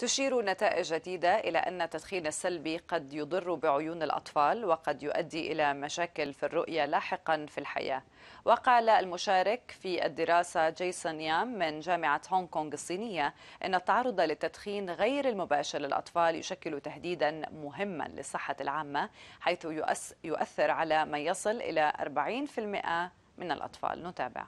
تشير نتائج جديدة إلى أن التدخين السلبي قد يضر بعيون الأطفال وقد يؤدي إلى مشاكل في الرؤية لاحقا في الحياة وقال المشارك في الدراسة جيسون يام من جامعة هونغ كونغ الصينية أن التعرض للتدخين غير المباشر للأطفال يشكل تهديدا مهما للصحة العامة حيث يؤثر على ما يصل إلى 40% من الأطفال نتابع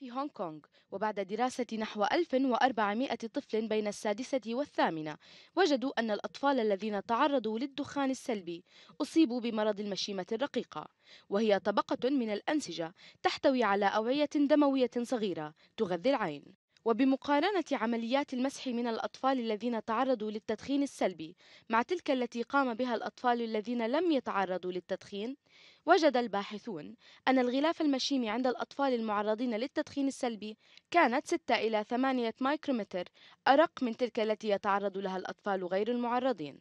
في هونغ كونغ وبعد دراسة نحو 1400 طفل بين السادسة والثامنة وجدوا أن الأطفال الذين تعرضوا للدخان السلبي أصيبوا بمرض المشيمة الرقيقة وهي طبقة من الأنسجة تحتوي على أوعية دموية صغيرة تغذي العين وبمقارنة عمليات المسح من الأطفال الذين تعرضوا للتدخين السلبي مع تلك التي قام بها الأطفال الذين لم يتعرضوا للتدخين وجد الباحثون أن الغلاف المشيمي عند الأطفال المعرضين للتدخين السلبي كانت 6 إلى 8 مايكرومتر أرق من تلك التي يتعرض لها الأطفال غير المعرضين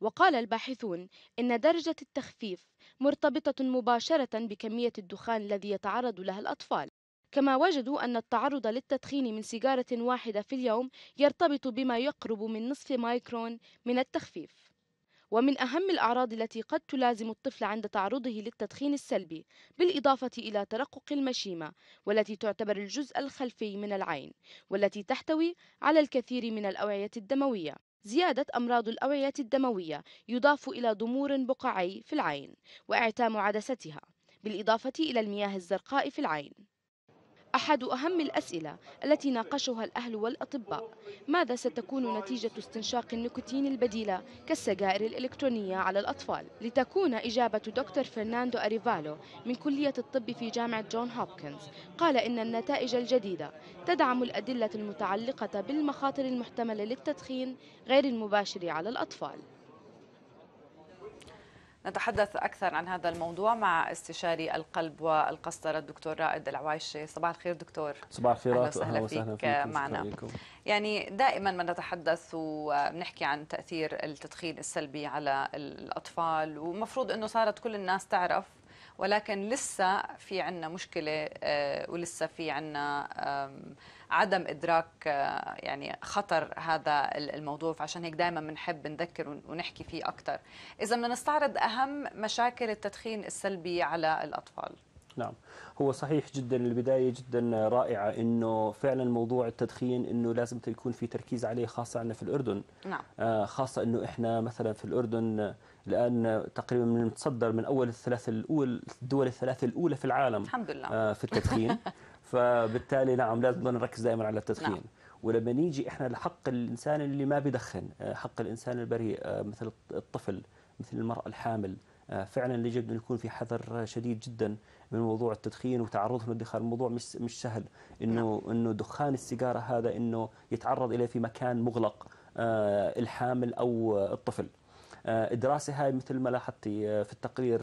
وقال الباحثون إن درجة التخفيف مرتبطة مباشرة بكمية الدخان الذي يتعرض لها الأطفال كما وجدوا أن التعرض للتدخين من سيجارة واحدة في اليوم يرتبط بما يقرب من نصف مايكرون من التخفيف ومن أهم الأعراض التي قد تلازم الطفل عند تعرضه للتدخين السلبي بالإضافة إلى ترقق المشيمة والتي تعتبر الجزء الخلفي من العين والتي تحتوي على الكثير من الأوعية الدموية زيادة أمراض الأوعية الدموية يضاف إلى ضمور بقعي في العين وإعتام عدستها بالإضافة إلى المياه الزرقاء في العين أحد أهم الأسئلة التي ناقشها الأهل والأطباء ماذا ستكون نتيجة استنشاق النيكوتين البديلة كالسجائر الإلكترونية على الأطفال لتكون إجابة دكتور فرناندو أريفالو من كلية الطب في جامعة جون هوبكنز قال إن النتائج الجديدة تدعم الأدلة المتعلقة بالمخاطر المحتملة للتدخين غير المباشر على الأطفال نتحدث أكثر عن هذا الموضوع مع استشاري القلب والقسطرة الدكتور رائد العوايشي صباح الخير دكتور صباح الخير أهلا وسهلا فيك, فيك معنا يعني دائما ما نتحدث ونحكي عن تأثير التدخين السلبي على الأطفال ومفروض أنه صارت كل الناس تعرف ولكن لسه في عنا مشكلة آه، ولسه في عنا عدم إدراك آه، يعني خطر هذا الموضوع فعشان هيك دائما بنحب نذكر ونحكي فيه أكثر إذا بدنا نستعرض أهم مشاكل التدخين السلبي على الأطفال نعم هو صحيح جدا البدايه جدا رائعه انه فعلا موضوع التدخين انه لازم يكون في تركيز عليه خاصه عندنا في الاردن نعم آه، خاصه انه احنا مثلا في الاردن الان تقريبا بنتصدر من اول الثلاث الاول الدول الثلاث الاولى في العالم الحمد لله آه، في التدخين فبالتالي نعم لازم نركز دائما على التدخين نعم. ولما نيجي احنا لحق الانسان اللي ما بدخن آه، حق الانسان البريء مثل الطفل مثل المراه الحامل آه، فعلا يجب أن يكون في حذر شديد جدا من موضوع التدخين وتعرضهم للدخان الموضوع مش مش سهل انه نعم. انه دخان السيجاره هذا انه يتعرض اليه في مكان مغلق آه، الحامل او الطفل آه، الدراسه هاي مثل ما لاحظتي في التقرير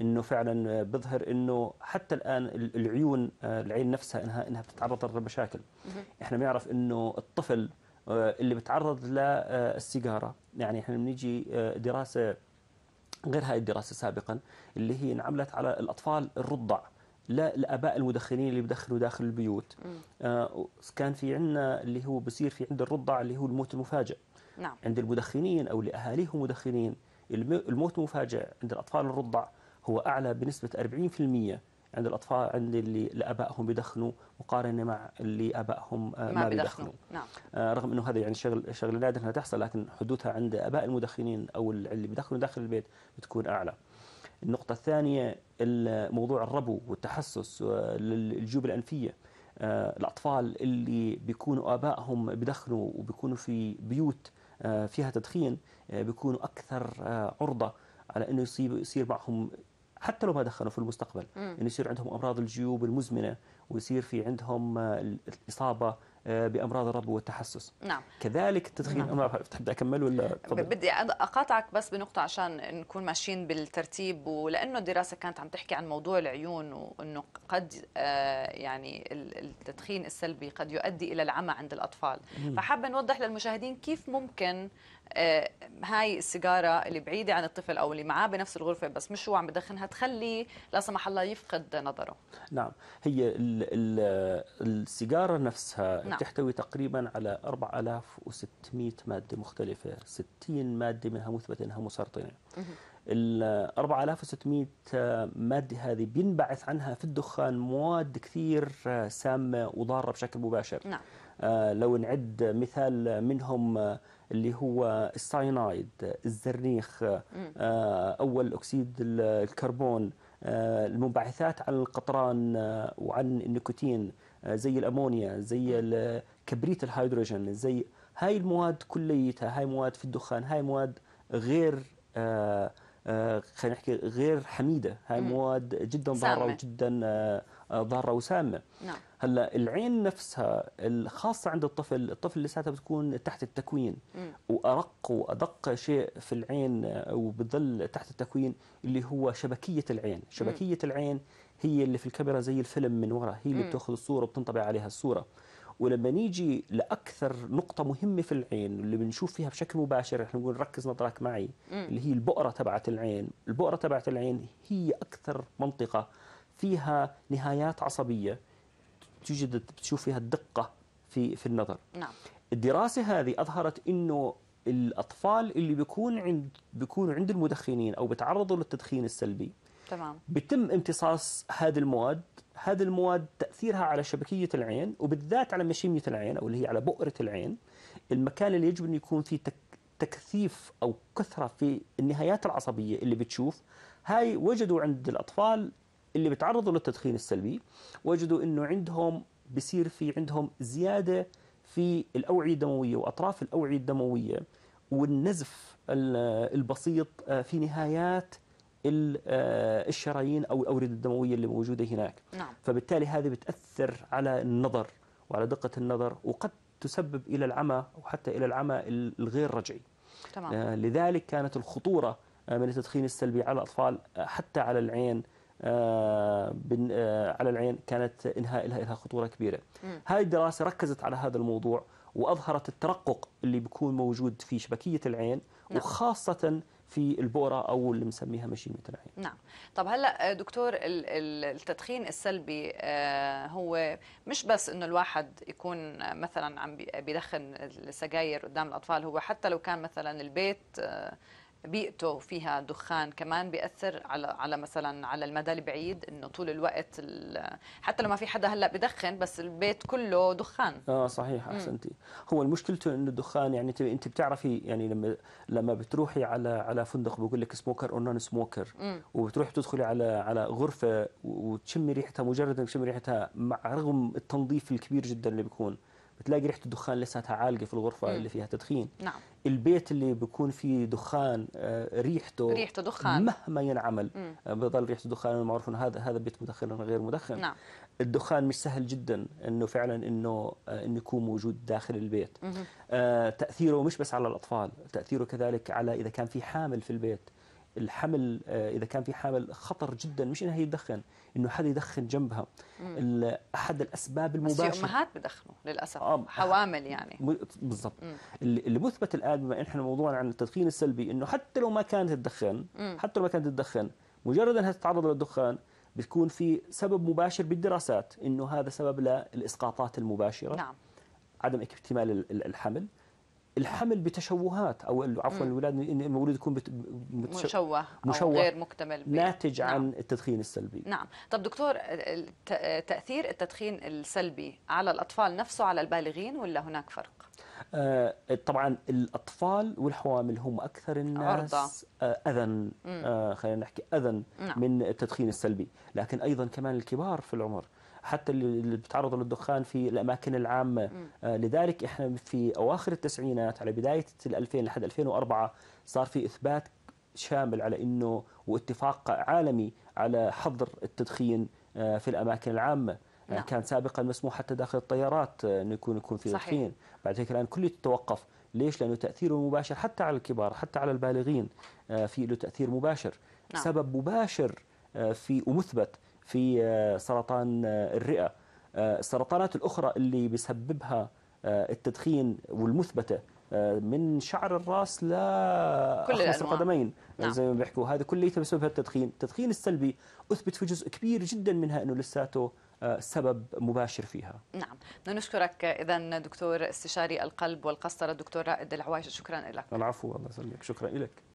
انه فعلا بظهر انه حتى الان العيون العين نفسها انها انها بتتعرض لمشاكل احنا بنعرف انه الطفل اللي بتعرض للسيجاره يعني احنا بنيجي دراسه غير هاي الدراسة سابقا اللي هي انعملت على الأطفال الرضع لا الاباء المدخنين اللي بدخلوا داخل البيوت آه كان في عندنا اللي هو بصير في عند الرضع اللي هو الموت المفاجئ نعم. عند المدخنين او لاهاليهم مدخنين الموت المفاجئ عند الاطفال الرضع هو اعلى بنسبه 40% عند الاطفال عند اللي لابائهم بيدخنوا مقارنه مع اللي ابائهم آه، ما بيدخنوا نعم. آه، رغم انه هذا يعني شغل شغل نادر انها تحصل لكن حدوثها عند اباء المدخنين او اللي بيدخنوا داخل البيت بتكون اعلى النقطه الثانيه موضوع الربو والتحسس آه، للجيوب الانفيه الاطفال اللي بيكونوا ابائهم بيدخنوا وبيكونوا في بيوت فيها تدخين بيكونوا اكثر عرضه على انه يصير معهم حتى لو ما دخلوا في المستقبل انه يعني يصير عندهم امراض الجيوب المزمنه ويصير في عندهم آه، الاصابه آه، بامراض الربو والتحسس نعم كذلك التدخين نعم. تحب اكمل ولا طبعا. بدي اقاطعك بس بنقطه عشان نكون ماشيين بالترتيب ولانه الدراسه كانت عم تحكي عن موضوع العيون وانه قد آه، يعني التدخين السلبي قد يؤدي الى العمى عند الاطفال فحابه نوضح للمشاهدين كيف ممكن آه، هاي السيجاره اللي بعيده عن الطفل او اللي معاه بنفس الغرفه بس مش هو عم بدخنها تخلي لا سمح الله يفقد نظره نعم هي السيجاره نفسها نعم. نعم. تحتوي تقريبا على 4600 مادة مختلفة 60 مادة منها مثبتة أنها مسرطنة ال 4600 مادة هذه بينبعث عنها في الدخان مواد كثير آه، سامة وضارة بشكل مباشر نعم. آه، لو نعد مثال منهم آه، اللي هو الساينايد الزرنيخ أول أكسيد الكربون المنبعثات عن القطران وعن النيكوتين آه، زي الامونيا زي كبريت الهيدروجين زي هاي المواد كليتها هاي مواد في الدخان هاي مواد غير آه، آه، خلينا نحكي غير حميده هاي مواد جدا ضاره وجدا ضاره وسامه نعم. هلا العين نفسها الخاصه عند الطفل الطفل لساتها بتكون تحت التكوين وارق وادق شيء في العين وبتظل تحت التكوين اللي هو شبكيه العين شبكيه العين هي اللي في الكاميرا زي الفيلم من ورا هي اللي بتاخذ الصوره وبتنطبع عليها الصوره ولما نيجي لاكثر نقطه مهمه في العين اللي بنشوف فيها بشكل مباشر احنا نقول ركز نظرك معي اللي هي البؤره تبعت العين البؤره تبعت العين هي اكثر منطقه فيها نهايات عصبيه توجد بتشوف فيها الدقه في في النظر نعم الدراسه هذه اظهرت انه الاطفال اللي بيكون عند بيكونوا عند المدخنين او بتعرضوا للتدخين السلبي تمام بتم امتصاص هذه المواد هذه المواد تاثيرها على شبكيه العين وبالذات على مشيميه العين او اللي هي على بؤره العين المكان اللي يجب انه يكون فيه تك تكثيف او كثره في النهايات العصبيه اللي بتشوف هاي وجدوا عند الاطفال اللي بتعرضوا للتدخين السلبي وجدوا انه عندهم بصير في عندهم زياده في الاوعيه الدمويه واطراف الاوعيه الدمويه والنزف البسيط آه، في نهايات آه، الشرايين أو الأوردة الدموية اللي موجودة هناك نعم. فبالتالي هذه بتأثر على النظر وعلى دقة النظر وقد تسبب إلى العمى وحتى إلى العمى الغير رجعي تمام. آه، لذلك كانت الخطورة آه، من التدخين السلبي على الأطفال حتى على العين على العين كانت انها لها لها خطورة كبيرة هذه الدراسة ركزت على هذا الموضوع وأظهرت الترقق اللي بيكون موجود في شبكية العين نعم. وخاصة في البؤره او اللي بنسميها مشيمة العين نعم طب هلا دكتور التدخين السلبي آه، هو مش بس انه الواحد يكون مثلا عم بيدخن السجاير قدام الاطفال هو حتى لو كان مثلا البيت آه، بيئته فيها دخان كمان بياثر على على مثلا على المدى البعيد انه طول الوقت حتى لو ما في حدا هلا بدخن بس البيت كله دخان اه صحيح احسنتي هو مشكلته انه الدخان يعني انت بتعرفي يعني لما لما بتروحي على على فندق بقول لك سموكر او نون سموكر وبتروحي بتدخلي على على غرفه وتشمي ريحتها مجرد انك تشمي ريحتها مع رغم التنظيف الكبير جدا اللي بيكون بتلاقي ريحه الدخان لساتها عالقه في الغرفه مم. اللي فيها تدخين نعم. البيت اللي بيكون فيه دخان آه، ريحته ريحته دخان مهما ينعمل م. آه، بضل ريحه الدخان معروف انه هذا هذا بيت مدخن غير مدخن نعم. الدخان مش سهل جدا انه فعلا انه آه، انه يكون موجود داخل البيت آه تاثيره مش بس على الاطفال تاثيره كذلك على اذا كان في حامل في البيت الحمل آه، اذا كان في حامل خطر جدا مش انها هي تدخن انه حدا يدخن جنبها احد الاسباب المباشره بس الامهات امهات بدخنوا للاسف آه حوامل يعني بالضبط اللي مثبت الان بما احنا موضوعنا عن التدخين السلبي انه حتى لو ما كانت تدخن حتى لو ما كانت تدخن مجرد انها تتعرض للدخان بتكون في سبب مباشر بالدراسات انه هذا سبب للاسقاطات المباشره نعم عدم اكتمال الحمل الحمل بتشوهات او عفوا الولاد ان المولود يكون مشوه, مشوه أو غير مكتمل ناتج نعم. عن التدخين السلبي نعم طب دكتور تاثير التدخين السلبي على الاطفال نفسه على البالغين ولا هناك فرق آه، طبعا الاطفال والحوامل هم اكثر الناس آه، اذى آه، خلينا نحكي اذى نعم. من التدخين السلبي لكن ايضا كمان الكبار في العمر حتى اللي بتعرضوا للدخان في الاماكن العامه آه لذلك احنا في اواخر التسعينات على بدايه ال 2000 لحد 2004 صار في اثبات شامل على انه واتفاق عالمي على حظر التدخين آه في الاماكن العامه آه، نعم. كان سابقا مسموح حتى داخل الطيارات آه، انه يكون يكون في تدخين بعد هيك الان كله تتوقف ليش لانه تاثيره المباشر حتى على الكبار حتى على البالغين آه، في له تاثير مباشر نعم. سبب مباشر في ومثبت في سرطان الرئه السرطانات الاخرى اللي بيسببها التدخين والمثبته من شعر الراس لا كل أخمص القدمين نعم. زي ما بيحكوا هذا كليته بسبب التدخين التدخين السلبي أثبت في جزء كبير جدا منها أنه لساته سبب مباشر فيها نعم نشكرك إذا دكتور استشاري القلب والقسطرة الدكتور رائد العوايش شكرا لك العفو الله يسلمك شكرا لك